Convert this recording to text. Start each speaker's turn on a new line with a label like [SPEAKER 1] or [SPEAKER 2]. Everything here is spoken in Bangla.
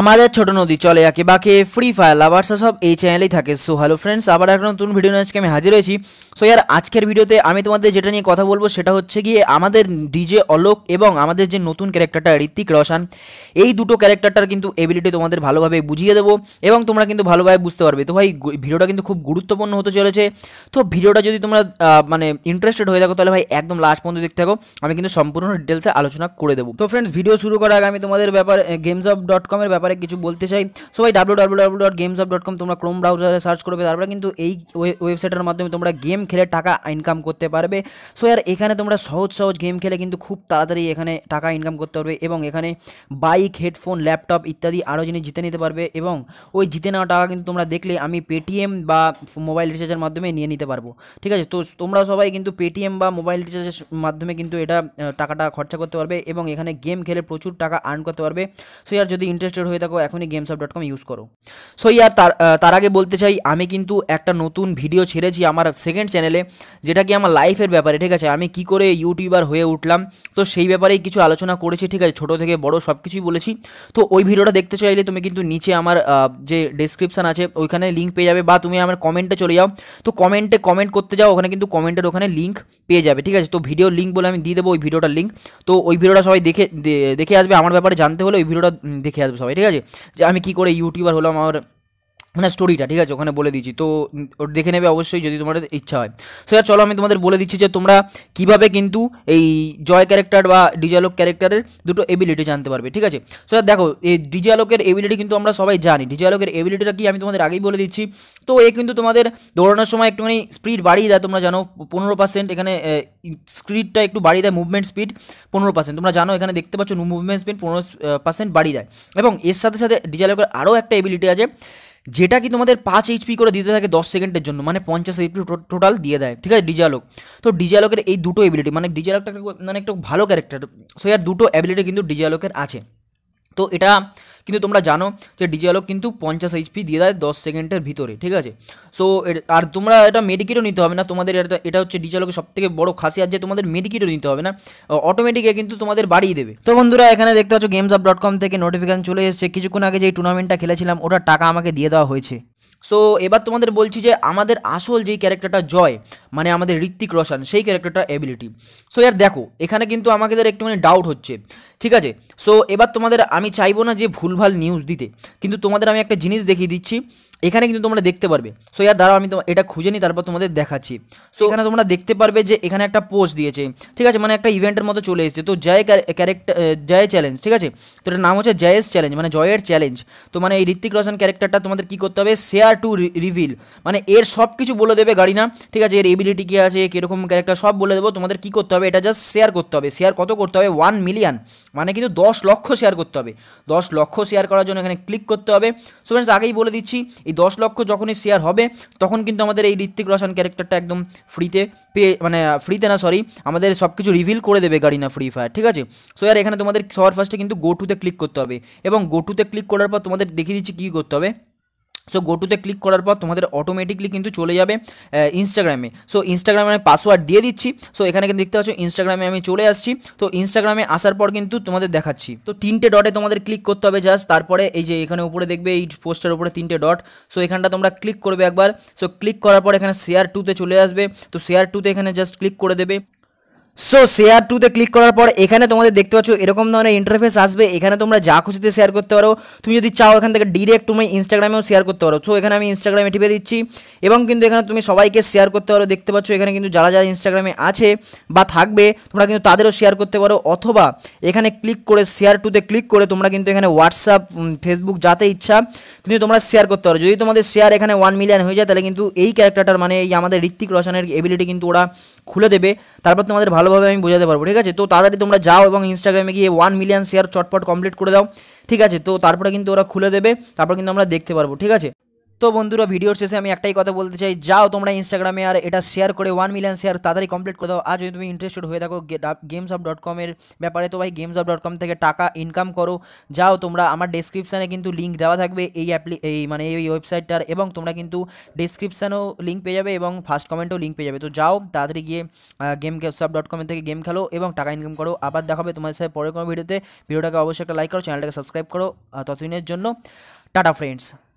[SPEAKER 1] আমাদের ছোট নদী চলে আঁকে বাঁকে ফ্রি ফায়ার লাভার্স সব এই চ্যানেলেই থাকে সো হ্যালো ফ্রেন্ডস আবার এক নতুন ভিডিও নিয়ে আজকে আমি হাজির হয়েছি সো ইয়ার আজকের ভিডিওতে আমি তোমাদের যেটা নিয়ে কথা বলবো সেটা হচ্ছে গিয়ে আমাদের ডিজে অলোক এবং আমাদের যে নতুন ক্যারেক্টারটা ঋত্বিক রোশন এই দুটো ক্যারেক্টারটার কিন্তু এবিলিটি তোমাদের ভালোভাবে বুঝিয়ে দেবো এবং তোমরা কিন্তু ভালোভাবে বুঝতে পারবে তো ভাই ভিডিওটা কিন্তু খুব গুরুত্বপূর্ণ হতে চলেছে তো ভিডিওটা যদি তোমরা মানে ইন্টারেস্টেড হয়ে থাকো তাহলে ভাই একদম লাস্ট পর্যন্ত দেখতে থাকো আমি কিন্তু সম্পূর্ণ ডিটেলসে আলোচনা করে দেবো তো ফ্রেন্ডস ভিডিও শুরু করার আগে আমি তোমাদের ব্যাপার গেমস অফ ডট কমের ব্যাপারে কিছু বলতে চাই সবাই W W of dot com তোমরা ক্রোম ব্রাউজারে সার্চ করবে তারপরে কিন্তু এই ওয়েবসাইটের মাধ্যমে তোমরা গেম খেলে টাকা ইনকাম করতে পারবে সো আর এখানে তোমরা সহজ সহজ গেম খেলে কিন্তু খুব তাড়াতাড়ি এখানে টাকা ইনকাম করতে পারবে এবং এখানে বাইক হেডফোন ল্যাপটপ ইত্যাদি আরও জিনিস জিতে নিতে পারবে এবং ওই জিতে নেওয়া টাকা কিন্তু তোমরা দেখলে আমি পেটিএম বা মোবাইল রিচার্জের মাধ্যমে নিয়ে নিতে পারবো ঠিক আছে তো তোমরা সবাই কিন্তু পেটিএম বা মোবাইল রিচার্জের মাধ্যমে কিন্তু এটা টাকাটা খরচা করতে পারবে এবং এখানে গেম খেলে প্রচুর টাকা আর্ন করতে পারবে সো আর যদি ইন্টারেস্টেড হয়ে থাকো এখনই গেমস ডট কম ইউজ করো সো ইয়ার তার তার আগে বলতে চাই আমি কিন্তু একটা নতুন ভিডিও ছেড়েছি আমার সেকেন্ড চ্যানেলে যেটা কি আমার লাইফের ব্যাপারে ঠিক আছে আমি কি করে ইউটিউবার হয়ে উঠলাম তো সেই ব্যাপারেই কিছু আলোচনা করেছি ঠিক আছে ছোটো থেকে বড় সব কিছুই বলেছি তো ওই ভিডিওটা দেখতে চাইলে তুমি কিন্তু নিচে আমার যে ডিসক্রিপশান আছে ওইখানে লিঙ্ক পেয়ে যাবে বা তুমি আমার কমেন্টে চলে যাও তো কমেন্টে কমেন্ট করতে যাও ওখানে কিন্তু কমেন্টের ওখানে লিঙ্ক পেয়ে যাবে ঠিক আছে তো ভিডিও লিঙ্ক বলে আমি দিয়ে দেবো ওই ভিডিওটার লিঙ্ক তো ওই ভিডিওটা সবাই দেখে দেখে আসবে আমার ব্যাপারে জানতে হলে ওই ভিডিওটা দেখে আসবে সবাই ঠিক আছে যে আমি কি করে ইউটিউবার হলাম আমার মানে স্টোরিটা ঠিক আছে ওখানে বলে দিচ্ছি তো দেখে নেবে অবশ্যই যদি তোমাদের ইচ্ছা হয় সো ইয়ার চলো আমি তোমাদের বলে দিচ্ছি যে তোমরা কিভাবে কিন্তু এই জয় ক্যারেক্টার বা ডিজালোক ক্যারেক্টারের দুটো এবিলিটি জানতে পারবে ঠিক আছে সো দেখো এই ডিজালোকের এবিলিটি কিন্তু আমরা সবাই জানি ডিজালোকের এবিলিটিটা কি আমি তোমাদের আগেই বলে দিচ্ছি তো এ কিন্তু তোমাদের দৌড়ানোর সময় একটুখানি স্পিড বাড়িয়ে দেয় তোমরা জানো পনেরো পার্সেন্ট এখানে স্পিডটা একটু বাড়িয়ে দেয় মুভমেন্ট স্পিড পনেরো পার্সেন্ট তোমরা জানো এখানে দেখতে পাচ্ছ মুভমেন্ট স্পিড পনেরো পার্সেন্ট বাড়িয়ে দেয় এবং এর সাথে সাথে ডিজালোকের আরও একটা এবিলিটি আছে যেটা কি তোমাদের পাঁচ এইচপি করে দিতে থাকে দশ সেকেন্ডের জন্য মানে পঞ্চাশ এইচপি টোটাল দিয়ে দেয় ঠিক আছে ডিজালক তো ডিজালকের এই দুটো এবিলিটি মানে ডিজালকটা মানে একটু ভালো ক্যারেক্টার সো ইয়ার দুটো অ্যাবিলিটি কিন্তু ডিজালকের আছে তো এটা কিন্তু তোমরা জানো যে ডিজি আলোক কিন্তু পঞ্চাশ এইচপি দিয়ে দেয় দশ সেকেন্ডের ভিতরে ঠিক আছে সো আর তোমরা এটা মেডিকেটও নিতে হবে না তোমাদের এটা হচ্ছে ডিজি আলোকের সবথেকে বড় খাসিয়াত যে তোমাদের মেডিকেটও নিতে হবে না অটোমেটিকে কিন্তু তোমাদের বাড়িয়ে দেবে তো বন্ধুরা এখানে দেখতে পাচ্ছ গেমস অফ ডট কম থেকে নোটিফিকেশন চলে এসেছে কিছুক্ষণ আগে যে টুর্নামেন্টটা খেলেছিলাম ওটা টাকা আমাকে দিয়ে দেওয়া হয়েছে সো এবার তোমাদের বলছি যে আমাদের আসল যেই ক্যারেক্টারটা জয় মানে আমাদের ঋত্বিক রোশন সেই ক্যারেক্টারটা অ্যাবিলিটি সো ইয়ার দেখো এখানে কিন্তু আমাকে একটু একটুখানি ডাউট হচ্ছে ঠিক আছে সো এবার তোমাদের আমি চাইবো না যে ভুলভাল নিউজ দিতে কিন্তু তোমাদের আমি একটা জিনিস দেখিয়ে দিচ্ছি এখানে কিন্তু তোমরা দেখতে পারবে সো ইয়ার দ্বারা আমি এটা খুঁজে নিই তারপর তোমাদের দেখাচ্ছি সো এখানে তোমরা দেখতে পারবে যে এখানে একটা পোস্ট দিয়েছে ঠিক আছে মানে একটা ইভেন্টের মতো চলে এসেছে তো জয় ক্যারেক্টার জয় চ্যালেঞ্জ ঠিক আছে তো এটার নাম হচ্ছে জয়েস চ্যালেঞ্জ মানে জয়ের চ্যালেঞ্জ তো মানে এই ঋত্বিক রোশন ক্যারেক্টারটা তোমাদের কী করতে হবে শেয়ার টু রিভিল মানে এর সব কিছু বলে দেবে গাড়ি না ঠিক আছে এর এবিলিটি কী আছে কীরকম ক্যারেক্টার সব বলে দেবো তোমাদের কী করতে হবে এটা জাস্ট শেয়ার করতে হবে শেয়ার কত করতে হবে ওয়ান মিলিয়ন মানে কিন্তু দশ লক্ষ শেয়ার করতে হবে দশ লক্ষ শেয়ার করার জন্য এখানে ক্লিক করতে হবে সো ফ্রেন্ডস আগেই বলে দিচ্ছি এই দশ লক্ষ যখনই শেয়ার হবে তখন কিন্তু আমাদের এই ঋত্বিক রোশন ক্যারেক্টারটা একদম ফ্রিতে পেয়ে মানে ফ্রিতে না সরি আমাদের সব কিছু রিভিল করে দেবে গাড়ি না ফ্রি ফায়ার ঠিক আছে সো আর এখানে তোমাদের সবার ফার্স্টে কিন্তু গো টুতে ক্লিক করতে হবে এবং গো টুতে ক্লিক করার পর তোমাদের দেখিয়ে দিচ্ছি কী করতে হবে সো গোটুতে ক্লিক করার পর তোমাদের অটোমেটিকলি কিন্তু চলে যাবে ইনস্টাগ্রামে সো ইনস্টাগ্রামে আমি পাসওয়ার্ড দিয়ে দিচ্ছি সো এখানে কিন্তু দেখতে পাচ্ছ ইনস্টাগ্রামে আমি চলে আসছি তো ইনস্টাগ্রামে আসার পর কিন্তু তোমাদের দেখাচ্ছি তো তিনটে ডটে তোমাদের ক্লিক করতে হবে জাস্ট তারপরে এই যে এখানে উপরে দেখবে এই পোস্টার উপরে তিনটে ডট সো এখানটা তোমরা ক্লিক করবে একবার সো ক্লিক করার পর এখানে শেয়ার টুতে চলে আসবে তো শেয়ার টুতে এখানে জাস্ট ক্লিক করে দেবে সো শেয়ার টুতে ক্লিক করার পর এখানে তোমাদের দেখতে পাচ্ছ এরকম ধরনের ইন্টারফেস আসবে এখানে তোমরা যা খুশিতে শেয়ার করতে পারো তুমি যদি চাও এখান থেকে ডিরেক্ট তুমি ইনস্টাগ্রামেও শেয়ার করতে পারো তো এখানে আমি ইনস্টাগ্রামে টিপে দিচ্ছি এবং কিন্তু এখানে তুমি সবাইকে শেয়ার করতে পারো দেখতে পাচ্ছ এখানে কিন্তু যারা যারা ইনস্টাগ্রামে আছে বা থাকবে তোমরা কিন্তু তাদেরও শেয়ার করতে পারো অথবা এখানে ক্লিক করে শেয়ার টুতে ক্লিক করে তোমরা কিন্তু এখানে হোয়াটসঅ্যাপ ফেসবুক যাতে ইচ্ছা কিন্তু তোমরা শেয়ার করতে পারো যদি তোমাদের শেয়ার এখানে ওয়ান মিলিয়ন হয়ে যায় তাহলে কিন্তু এই ক্যারেক্টারটার মানে এই আমাদের ঋত্বিক রোশনের এবিলিটি কিন্তু ওরা খুলে দেবে তারপর তোমাদের ভালো ভালোভাবে আমি বোঝাতে পারবো ঠিক আছে তো তাড়াতাড়ি তোমরা যাও এবং ইনস্টাগ্রামে গিয়ে ওয়ান মিলিয়ন শেয়ার চটপট কমপ্লিট করে দাও ঠিক আছে তো তারপরে কিন্তু ওরা খুলে দেবে তারপর কিন্তু আমরা দেখতে পারবো ঠিক আছে তো বন্ধুরা ভিডিওর শেষে আমি একটাই কথা বলতে চাই যাও তোমরা ইনস্টাগ্রামে আর এটা শেয়ার করে 1 মিলিয়ন শেয়ার তাড়াতাড়ি কমপ্লিট করে দাও আজ যদি তুমি ইন্টারেস্টেড হয়ে থাকো gamesup.com এর ব্যাপারে তো ভাই gamesup.com থেকে টাকা ইনকাম করো যাও তোমরা আমার ডেসক্রিপশনে কিন্তু লিংক দেওয়া থাকবে এই মানে এই ওয়েবসাইটটার এবং তোমরা কিন্তু ডেসক্রিপশনেও লিংক পেয়ে যাবে এবং ফার্স্ট কমেন্টেও লিংক পেয়ে যাবে তো যাও তাড়াতাড়ি গিয়ে gameup.com এর থেকে গেম খেলো এবং টাকা ইনকাম করো আবার দেখা হবে তোমাদের সাথে পরের কোন ভিডিওতে ভিডিওটাকে অবশ্যই একটা লাইক করো চ্যানেলটাকে সাবস্ক্রাইব করো ততক্ষণের জন্য টাটা फ्रेंड्स